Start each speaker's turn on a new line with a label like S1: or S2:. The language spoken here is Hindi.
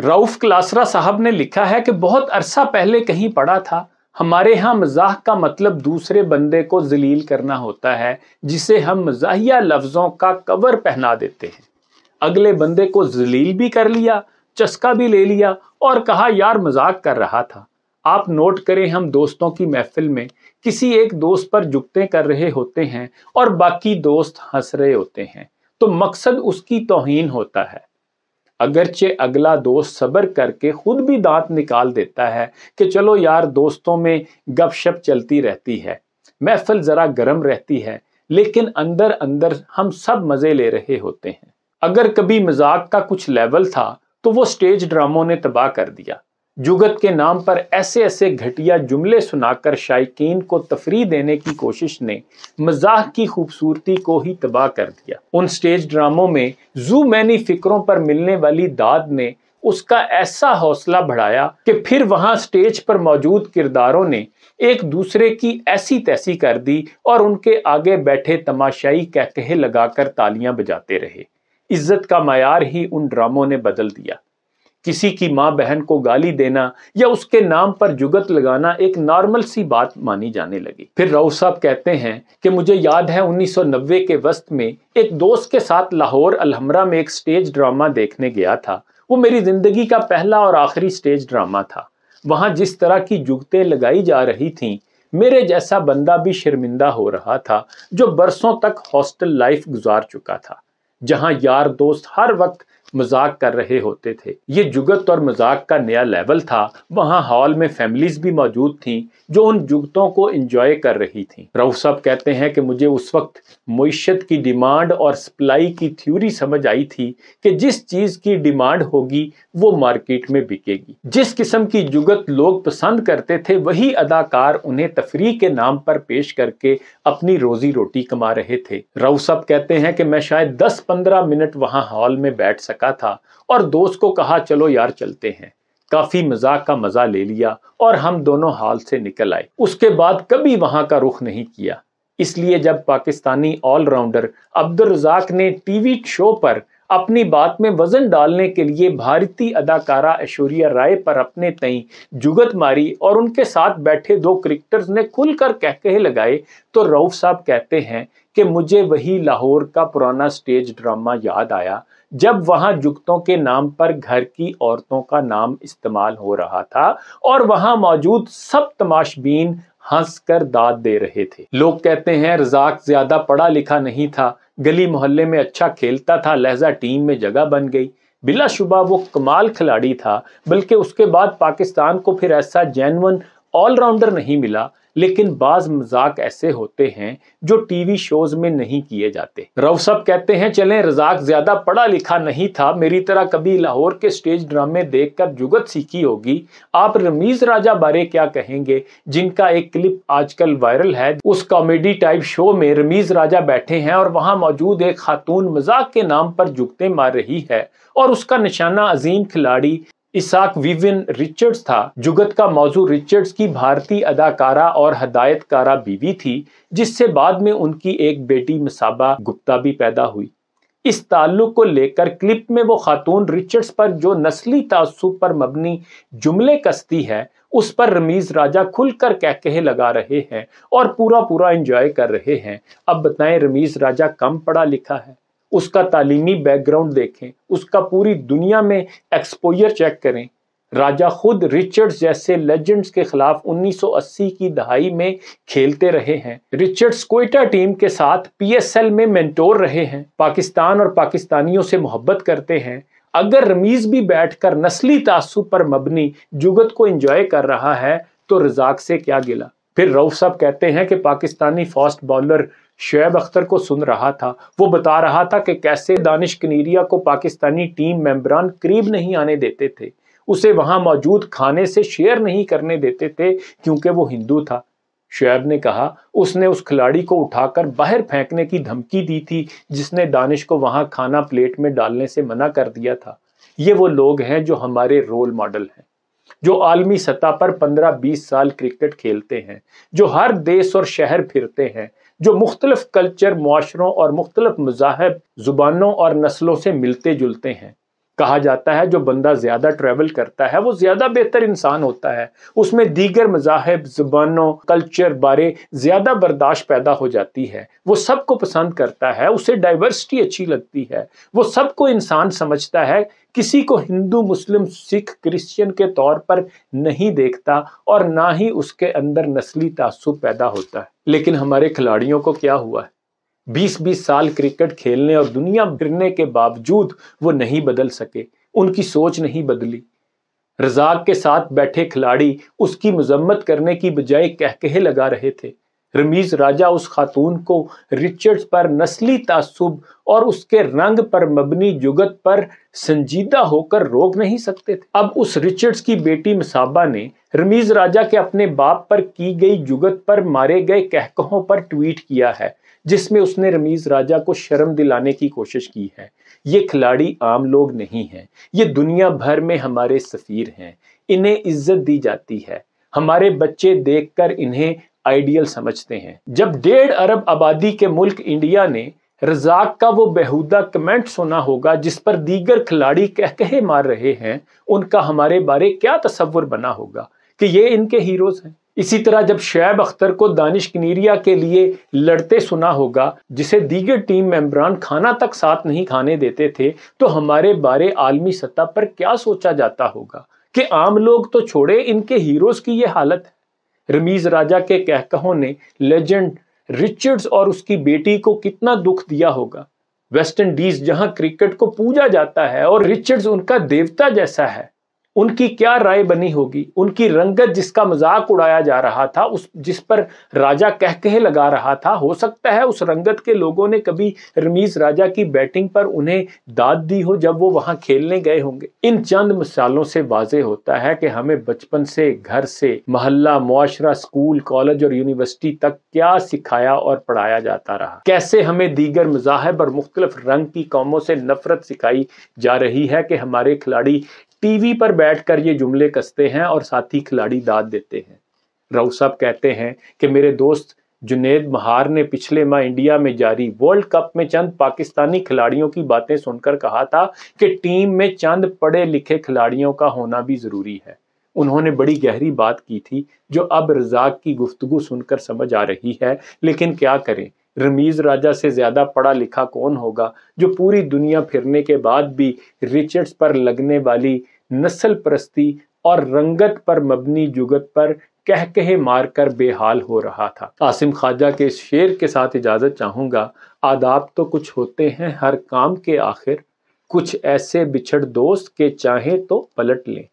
S1: रऊफ क्लासरा साहब ने लिखा है कि बहुत अरसा पहले कहीं पढ़ा था हमारे यहाँ मजाक का मतलब दूसरे बंदे को जलील करना होता है जिसे हम मजाया लफ्ज़ों का कवर पहना देते हैं अगले बंदे को जलील भी कर लिया चस्का भी ले लिया और कहा यार मजाक कर रहा था आप नोट करें हम दोस्तों की महफिल में किसी एक दोस्त पर जुगते कर रहे होते हैं और बाकी दोस्त हंस रहे होते हैं तो मकसद उसकी तोहन होता है अगरचे अगला दोस्त सब्र करके खुद भी दांत निकाल देता है कि चलो यार दोस्तों में गपशप चलती रहती है महफल ज़रा गर्म रहती है लेकिन अंदर अंदर हम सब मज़े ले रहे होते हैं अगर कभी मजाक का कुछ लेवल था तो वो स्टेज ड्रामों ने तबाह कर दिया जुगत के नाम पर ऐसे ऐसे घटिया जुमले सुनाकर शायकीन को तफरी देने की कोशिश ने मजाक की खूबसूरती को ही तबाह कर दिया उन स्टेज ड्रामों में जू मैनी फिक्रों पर मिलने वाली दाद ने उसका ऐसा हौसला बढ़ाया कि फिर वहां स्टेज पर मौजूद किरदारों ने एक दूसरे की ऐसी तैसी कर दी और उनके आगे बैठे तमाशाई कहकहे लगाकर तालियां बजाते रहे इज्जत का मैार ही उन ड्रामों ने बदल दिया किसी की माँ बहन को गाली देना या उसके नाम पर जुगत लगाना एक नॉर्मल सी बात मानी जाने लगी फिर राउ साहब कहते हैं कि मुझे याद है 1990 के वस्त में एक दोस्त के साथ लाहौर अलहमरा में एक स्टेज ड्रामा देखने गया था वो मेरी जिंदगी का पहला और आखिरी स्टेज ड्रामा था वहां जिस तरह की जुगतें लगाई जा रही थीं मेरे जैसा बंदा भी शर्मिंदा हो रहा था जो बरसों तक हॉस्टल लाइफ गुजार चुका था जहां यार दोस्त हर वक्त मजाक कर रहे होते थे ये जुगत और मजाक का नया लेवल था वहाँ हॉल में फैमिलीज भी मौजूद थीं जो उन जुगतों को इंजॉय कर रही थीं राउफ साहब कहते हैं कि मुझे उस वक्त मीशत की डिमांड और सप्लाई की थ्योरी समझ आई थी कि जिस चीज़ की डिमांड होगी वो मार्केट में बिकेगी जिस किस्म की जुगत लोग पसंद करते थे वही अदाकार उन्हें तफरी के नाम पर पेश करके अपनी रोजी रोटी कमा रहे थे राउू साहब कहते हैं कि मैं शायद दस पंद्रह मिनट वहाँ हॉल में बैठ सका लड़का था और दोस्त को कहा चलो यार चलते हैं काफी मजाक का मजा ले लिया और हम दोनों हाल से निकल आए उसके बाद कभी वहां का रुख नहीं किया इसलिए जब पाकिस्तानी ऑलराउंडर अब्दुल रजाक ने टीवी शो पर अपनी बात में वजन डालने के लिए भारतीय अदाकारा ऐश्वर्या राय पर अपने तई जुगत मारी और उनके साथ बैठे दो क्रिकेटर्स ने खुलकर कह कहे लगाए तो रऊफ साहब कहते हैं कि मुझे वही लाहौर का पुराना स्टेज ड्रामा याद आया जब वहां जुगतों के नाम पर घर की औरतों का नाम इस्तेमाल हो रहा था और वहां मौजूद सब तमाशबीन हंसकर दाद दे रहे थे लोग कहते हैं रजाक ज्यादा पढ़ा लिखा नहीं था गली मोहल्ले में अच्छा खेलता था लहजा टीम में जगह बन गई बिलाशुबा वो कमाल खिलाड़ी था बल्कि उसके बाद पाकिस्तान को फिर ऐसा जैनवन ऑलराउंडर नहीं मिला लेकिन बाज मजाक ऐसे होते हैं जो टीवी शोज में नहीं किए जाते रव सब कहते हैं चले रजाक ज्यादा पढ़ा लिखा नहीं था मेरी तरह कभी लाहौर के स्टेज ड्रामे देखकर जुगत सीखी होगी आप रमीज राजा बारे क्या कहेंगे जिनका एक क्लिप आजकल वायरल है उस कॉमेडी टाइप शो में रमीज राजा बैठे हैं और वहां मौजूद एक खातून मजाक के नाम पर जुगते मार रही है और उसका निशाना अजीम खिलाड़ी इसाक विविन रिचर्ड्स था जुगत का मौजू रिचर्ड्स की भारतीय अदाकारा और हदायतकारा बीवी थी जिससे बाद में उनकी एक बेटी मसाबा गुप्ता भी पैदा हुई इस ताल्लुक को लेकर क्लिप में वो खातून रिचर्ड्स पर जो नस्ली तासुब पर मबनी जुमले कसती है उस पर रमीज राजा खुलकर कह कहे लगा रहे हैं और पूरा पूरा एंजॉय कर रहे हैं अब बताएं रमीज राजा कम पढ़ा लिखा है उसका तालीमी बैकग्राउंड देखें उसका पूरी दुनिया में एक्सपोजर चेक करें राजा खुद रिचर्ड्स जैसे लेजेंड्स के खिलाफ 1980 की दहाई में खेलते रहे हैं रिचर्ड्स कोयटा टीम के साथ पीएसएल में मेंटोर रहे हैं पाकिस्तान और पाकिस्तानियों से मोहब्बत करते हैं अगर रमीज भी बैठकर नस्ली तासुब पर मबनी जुगत को एंजॉय कर रहा है तो रजाक से क्या गिला फिर रऊफ साहब कहते हैं कि पाकिस्तानी फास्ट बॉलर शुएब अख्तर को सुन रहा था वो बता रहा था कि कैसे दानिश कनीरिया को पाकिस्तानी टीम मेंबरान करीब नहीं आने देते थे उसे वहां मौजूद खाने से शेयर नहीं करने देते थे क्योंकि वो हिंदू था शुएब ने कहा उसने उस खिलाड़ी को उठाकर बाहर फेंकने की धमकी दी थी जिसने दानिश को वहां खाना प्लेट में डालने से मना कर दिया था ये वो लोग हैं जो हमारे रोल मॉडल हैं जो आलमी सतह पर 15-20 साल क्रिकेट खेलते हैं जो हर देश और शहर फिरते हैं जो मुख्तलफ कल्चर माशरों और मुख्तलफ मजाहब ज़ुबानों और नस्लों से मिलते जुलते हैं कहा जाता है जो बंदा ज़्यादा ट्रेवल करता है वो ज़्यादा बेहतर इंसान होता है उसमें दीगर मजाहब ज़ुबानों कल्चर बारे ज़्यादा बर्दाश्त पैदा हो जाती है वो सबको पसंद करता है उसे डाइवर्सिटी अच्छी लगती है वो सबको इंसान समझता है किसी को हिंदू मुस्लिम सिख क्रिश्चियन के तौर पर नहीं देखता और ना ही उसके अंदर नस्ली तासुब पैदा होता है लेकिन हमारे खिलाड़ियों को क्या हुआ है बीस बीस साल क्रिकेट खेलने और दुनिया फिरने के बावजूद वो नहीं बदल सके उनकी सोच नहीं बदली रजाक के साथ बैठे खिलाड़ी उसकी मजम्मत करने की बजाय कहकहे लगा रहे थे रमीज राजा उस खातून को रिचर्ड्स पर नस्ली तासुब और उसके रंग पर मबनी जुगत पर संजीदा होकर रोक नहीं सकते थे अब उस रिचर्ड्स की बेटी मसाबा ने रमीज राजा के अपने बाप पर की गई जुगत पर मारे गए कहकहों पर ट्वीट किया है जिसमें उसने रमीज राजा को शर्म दिलाने की कोशिश की है ये खिलाड़ी आम लोग नहीं हैं ये दुनिया भर में हमारे सफ़ीर हैं इन्हें इज्जत दी जाती है हमारे बच्चे देखकर इन्हें आइडियल समझते हैं जब डेढ़ अरब आबादी के मुल्क इंडिया ने रजाक का वो बेहुदा कमेंट सुना होगा जिस पर दीगर खिलाड़ी कह कहे मार रहे हैं उनका हमारे बारे क्या तस्वुर बना होगा कि ये इनके हीरोज हैं इसी तरह जब शैब अख्तर को दानिश कनीरिया के लिए लड़ते सुना होगा जिसे दीगर टीम मेम्बरान खाना तक साथ नहीं खाने देते थे तो हमारे बारे आलमी सतह पर क्या सोचा जाता होगा कि आम लोग तो छोड़े इनके हीरोज की ये हालत है रमीज राजा के कहकहों ने लेजेंड रिचर्ड्स और उसकी बेटी को कितना दुख दिया होगा वेस्ट इंडीज जहां क्रिकेट को पूजा जाता है और रिचर्ड्स उनका देवता जैसा है उनकी क्या राय बनी होगी उनकी रंगत जिसका मजाक उड़ाया जा रहा था उस जिस पर राजा कहे लगा रहा था हो सकता है उस रंगत के लोगों ने कभी रमीज राजा की बैटिंग पर उन्हें दाद दी हो जब वो वहां खेलने गए होंगे इन चंद मिसालों से वाजे होता है कि हमें बचपन से घर से मोहल्ला मुआशरा स्कूल कॉलेज और यूनिवर्सिटी तक क्या सिखाया और पढ़ाया जाता रहा कैसे हमें दीगर मजाहब और मुख्तलिफ रंग की कौमों से नफरत सिखाई जा रही है कि हमारे खिलाड़ी टीवी पर बैठकर ये जुमले कसते हैं और साथी खिलाड़ी दाद देते हैं राउ साहब कहते हैं कि मेरे दोस्त जुनेद महार ने पिछले माह इंडिया में जारी वर्ल्ड कप में चंद पाकिस्तानी खिलाड़ियों की बातें सुनकर कहा था कि टीम में चंद पढ़े लिखे खिलाड़ियों का होना भी ज़रूरी है उन्होंने बड़ी गहरी बात की थी जो अब रजाक की गुफ्तगु सुनकर समझ आ रही है लेकिन क्या करें रमीज राजा से ज़्यादा पढ़ा लिखा कौन होगा जो पूरी दुनिया फिरने के बाद भी रिचर्ड्स पर लगने वाली नस्ल परस्ती और रंगत पर मबनी जुगत पर कह कहे मारकर बेहाल हो रहा था आसिम ख्वाजा के इस शेर के साथ इजाज़त चाहूंगा आदाब तो कुछ होते हैं हर काम के आखिर कुछ ऐसे बिछड़ दोस्त के चाहे तो पलट लें